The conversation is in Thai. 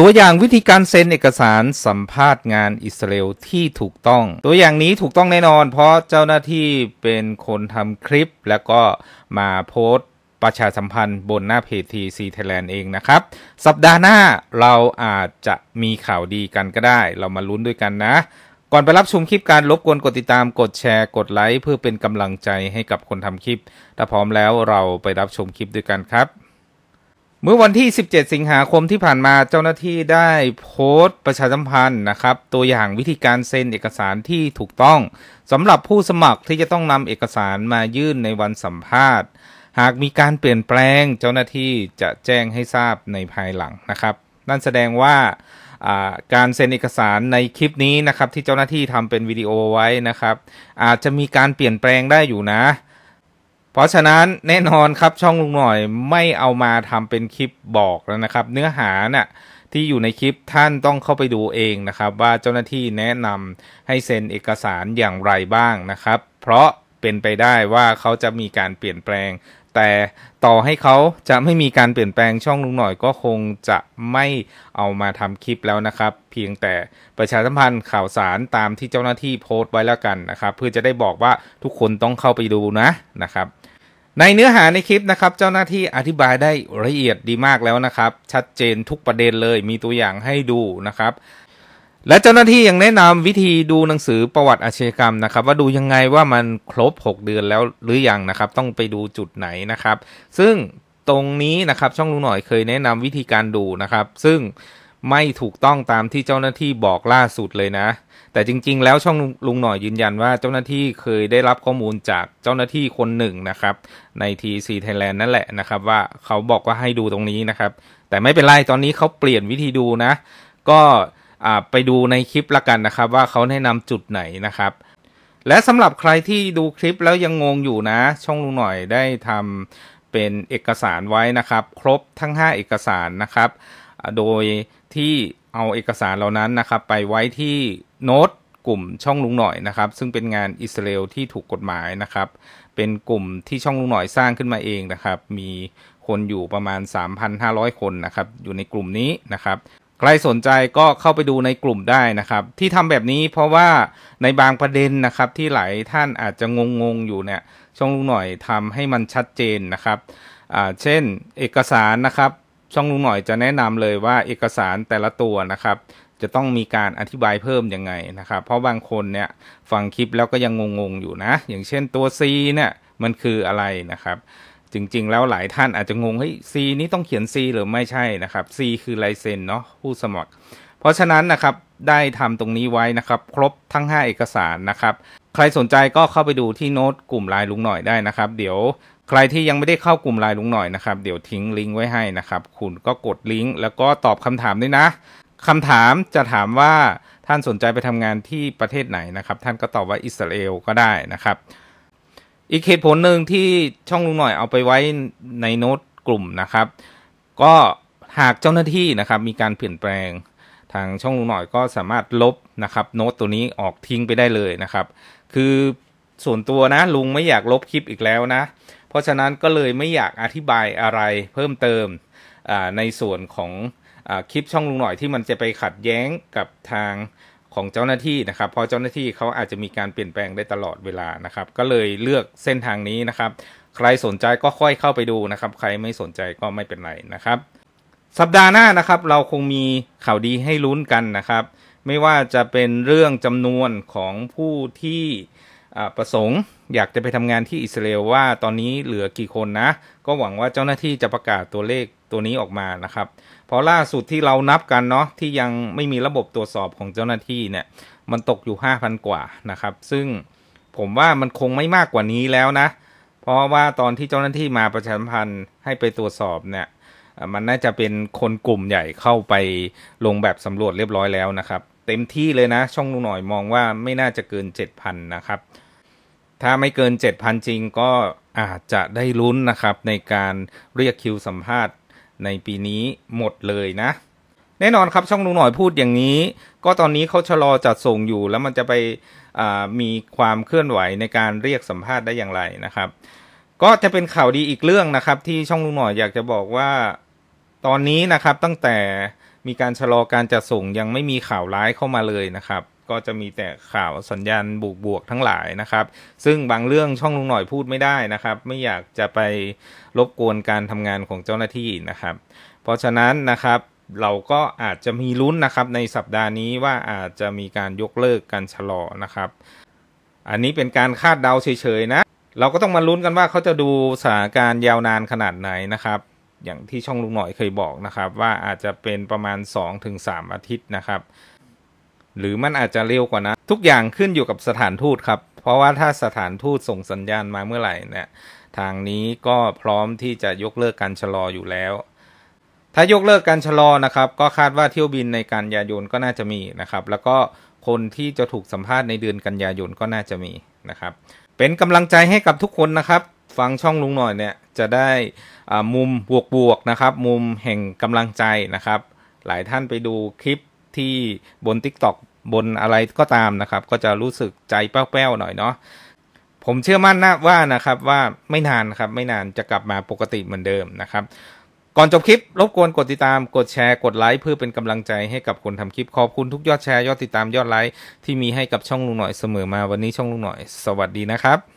ตัวอย่างวิธีการเซ็นเอกสารสัมภาษณ์งานอิสราเอลที่ถูกต้อง ตัวอย่างนี้ถูกต้องแน่นอนเพราะเจ้าหน้าที่เป็นคนทำคลิป แล้วก็มาโพสต์ประชาสัมพันธ์บนหน้าเพจทีซีไทยแลนด์เองนะครับ สัปดาห์หน้าเราอาจจะมีข่าวดีกันก็ได้ เรามาลุ้นด้วยกันนะ ก่อนไปรับชมคลิปการลบกวนกดติดตามกดแชร์กดไลค์ เพื่อเป็นกำลังใจให้กับคนทำคลิป ถ้าพร้อมแล้วเราไปรับชมคลิปด้วยกันครับเมื่อวันที่ 17 สิงหาคมที่ผ่านมาเจ้าหน้าที่ได้โพสต์ ประชาสัมพันธ์นะครับ ตัวอย่างวิธีการเซ็นเอกสารที่ถูกต้องสำหรับผู้สมัครที่จะต้องนำเอกสารมายื่นในวันสัมภาษณ์หากมีการเปลี่ยนแปลงเจ้าหน้าที่จะแจ้งให้ทราบในภายหลังนะครับนั่นแสดงว่าการเซ็นเอกสารในคลิปนี้นะครับ ที่เจ้าหน้าที่ทำเป็นวิดีโอไว้นะครับ อาจจะมีการเปลี่ยนแปลงได้อยู่นะเพราะฉะนั้นแน่นอนครับช่องลุงหน่อยไม่เอามา ทำเป็นคลิปบอกแล้วนะครับ เนื้อหานะ่ะที่อยู่ในคลิปท่านต้องเข้าไปดูเองนะครับ ว่าเจ้าหน้าที่แนะนำให้เซ็นเอกสารอย่างไรบ้างนะครับ เพราะเป็นไปได้ว่าเขาจะมีการเปลี่ยนแปลงแต่ต่อให้เขาจะไม่มีการเปลี่ยนแปลงช่องลุงหน่อยก็คงจะไม่เอามาทำคลิปแล้วนะครับเพียงแต่ประชาสัมพันธ์ข่าวสารตามที่เจ้าหน้าที่โพสต์ไว้แล้วกันนะครับ เพื่อจะได้บอกว่าทุกคนต้องเข้าไปดูนะนะครับ ในเนื้อหาในคลิปนะครับ เจ้าหน้าที่อธิบายได้ละเอียดดีมากแล้วนะครับ ชัดเจนทุกประเด็นเลย มีตัวอย่างให้ดูนะครับและเจ้าหน้าที่ยังแนะนำวิธีดูหนังสือประวัติอาชญากรรมนะครับ ว่าดูยังไงว่ามันครบ 6 เดือนแล้วหรือยังนะครับ ต้องไปดูจุดไหนนะครับ ซึ่งตรงนี้นะครับ ช่องลุงหน่อยเคยแนะนำวิธีการดูนะครับ ซึ่งไม่ถูกต้องตามที่เจ้าหน้าที่บอกล่าสุดเลยนะ แต่จริง ๆ แล้วช่องลุงหน่อยยืนยันว่าเจ้าหน้าที่เคยได้รับข้อมูลจากเจ้าหน้าที่คนหนึ่งนะครับ ใน TC Thailand นั่นแหละนะครับว่าเขาบอกว่าให้ดูตรงนี้นะครับ แต่ไม่เป็นไรตอนนี้เขาเปลี่ยนวิธีดูนะ ก็ไปดูในคลิปละกันนะครับ ว่าเขาแนะนำจุดไหนนะครับ และสำหรับใครที่ดูคลิปแล้วยังงงอยู่นะ ช่องลุงหน่อย ได้ทำเป็นเอกสารไว้นะครับ ครบทั้ง5เอกสารนะครับโดยที่เอาเอกสารเหล่านั้นนะครับ ไปไว้ที่โน้ต กลุ่มช่องลุงหน่อยนะครับ ซึ่งเป็นงานอิสราเอลที่ถูกกฎหมายนะครับ เป็นกลุ่มที่ช่องลุงหน่อยสร้างขึ้นมาเองนะครับ มีคนอยู่ประมาณ 3,500 คนนะครับ อยู่ในกลุ่มนี้นะครับใครสนใจก็เข้าไปดูในกลุ่มได้นะครับ ที่ทำแบบนี้เพราะว่าในบางประเด็นนะครับ ที่หลายท่านอาจจะงงงอยู่เนี่ย ช่องลุงหน่อยทำให้มันชัดเจนนะครับเช่นเอกสารนะครับ ช่องลุงหน่อยจะแนะนำเลยว่าเอกสารแต่ละตัวนะครับ จะต้องมีการอธิบายเพิ่มยังไงนะครับ เพราะบางคนเนี่ยฟังคลิปแล้วก็ยังงงงอยู่นะอย่างเช่นตัว C เนี่ยมันคืออะไรนะครับจริงๆแล้วหลายท่านอาจจะงงเฮ้ย C นี้ต้องเขียน C หรือไม่ใช่นะครับ C คือลายเซ็นเนาะผู้สมัครเพราะฉะนั้นนะครับ ได้ทำตรงนี้ไว้นะครับ ครบทั้ง 5 เอกสารนะครับใครสนใจก็เข้าไปดูที่โน้ตกลุ่มไลน์ลุงหน่อยได้นะครับเดี๋ยวใครที่ยังไม่ได้เข้ากลุ่มไลน์ลุงหน่อยนะครับเดี๋ยวทิ้งลิงก์ไว้ให้นะครับคุณก็กดลิงก์แล้วก็ตอบคำถามด้วยนะคำถามจะถามว่าท่านสนใจไปทำงานที่ประเทศไหนนะครับท่านก็ตอบว่าอิสราเอลก็ได้นะครับอีกเหตุผลหนึ่งที่ช่องลุงหน่อยเอาไปไว้ในโน้ตกลุ่มนะครับ ก็หากเจ้าหน้าที่นะครับมีการเปลี่ยนแปลงทางช่องลุงหน่อยก็สามารถลบนะครับ โน้ตตัวนี้ออกทิ้งไปได้เลยนะครับ คือส่วนตัวนะ ลุงไม่อยากลบคลิปอีกแล้วนะ เพราะฉะนั้นก็เลยไม่อยากอธิบายอะไรเพิ่มเติม ในส่วนของอคลิปช่องลุงหน่อยที่มันจะไปขัดแย้งกับทางของเจ้าหน้าที่นะครับเพราะเจ้าหน้าที่เขาอาจจะมีการเปลี่ยนแปลงได้ตลอดเวลานะครับ ก็เลยเลือกเส้นทางนี้นะครับใครสนใจก็ค่อยเข้าไปดูนะครับใครไม่สนใจก็ไม่เป็นไรนะครับ สัปดาห์หน้านะครับเราคงมีข่าวดีให้ลุ้นกันนะครับไม่ว่าจะเป็นเรื่องจำนวนของผู้ที่ประสงค์อยากจะไปทำงานที่อิสราเอลว่า ตอนนี้เหลือกี่คนนะ ก็หวังว่าเจ้าหน้าที่จะประกาศตัวเลขตัวนี้ออกมานะครับเพราะล่าสุดที่เรานับกันเนาะที่ยังไม่มีระบบตรวจสอบของเจ้าหน้าที่เนี่ย มันตกอยู่5,000กว่านะครับ ซึ่งผมว่ามันคงไม่มากกว่านี้แล้วนะ เพราะว่าตอนที่เจ้าหน้าที่มาประชาสัมพันธ์ให้ไปตรวจสอบเนี่ยมันน่าจะเป็นคนกลุ่มใหญ่เข้าไปลงแบบสำรวจเรียบร้อยแล้วนะครับ เต็มที่เลยนะ ช่องลูหน่อยมองว่าไม่น่าจะเกิน7,000นะครับถ้าไม่เกิน 7,000 จริง ก็อาจจะได้ลุ้นนะครับ ในการเรียกคิวสัมภาษณ์ในปีนี้หมดเลยนะ แน่นอนครับช่องลุงหน่อยพูดอย่างนี้ ก็ตอนนี้เขาชะลอจัดส่งอยู่ แล้วมันจะไปมีความเคลื่อนไหวในการเรียกสัมภาษณ์ได้อย่างไรนะครับ ก็จะเป็นข่าวดีอีกเรื่องนะครับ ที่ช่องลุงหน่อยอยากจะบอกว่า ตอนนี้นะครับตั้งแต่มีการชะลอการจัดส่งยังไม่มีข่าวร้ายเข้ามาเลยนะครับก็จะมีแต่ข่าวสัญญาณบวกๆทั้งหลายนะครับ ซึ่งบางเรื่องช่องลุงหน่อยพูดไม่ได้นะครับ ไม่อยากจะไปรบกวนการทำงานของเจ้าหน้าที่นะครับ เพราะฉะนั้นนะครับเราก็อาจจะมีลุ้นนะครับในสัปดาห์นี้ว่าอาจจะมีการยกเลิกการชะลอ นะครับ อันนี้เป็นการคาดเดาเฉยๆ นะ เราก็ต้องมาลุ้นกันว่าเขาจะดูสถานการณ์ยาวนานขนาดไหนนะครับ อย่างที่ช่องลุงหน่อยเคยบอกนะครับ ว่าอาจจะเป็นประมาณ2-3อาทิตย์นะครับหรือมันอาจจะเร็วกว่านะ ทุกอย่างขึ้นอยู่กับสถานทูตครับเพราะว่าถ้าสถานทูตส่งสัญญาณมาเมื่อไหร่เนี่ยทางนี้ก็พร้อมที่จะยกเลิกการชะลออยู่แล้ว ถ้ายกเลิกการชะลอนะครับก็คาดว่าเที่ยวบินในกันยายนก็น่าจะมีนะครับแล้วก็คนที่จะถูกสัมภาษณ์ในเดือนกันยายนก็น่าจะมีนะครับเป็นกำลังใจให้กับทุกคนนะครับ ฟังช่องลุงหน่อยเนี่ยจะได้มุมบวกๆนะครับ มุมแห่งกำลังใจนะครับ หลายท่านไปดูคลิปที่บน TikTok บนอะไรก็ตามนะครับ ก็จะรู้สึกใจแป้วๆหน่อยเนาะผมเชื่อมั่นนะว่านะครับว่าไม่นานครับ ไม่นานจะกลับมาปกติเหมือนเดิมนะครับ ก่อนจบคลิป รบกวน กดติดตามกดแชร์กดไลค์เพื่อเป็นกำลังใจให้กับคนทำคลิป ขอบคุณทุกยอดแชร์ยอดติดตามยอดไลค์ที่มีให้กับช่องลุงหน่อยเสมอมาวันนี้ช่องลุงหน่อย สวัสดีนะครับ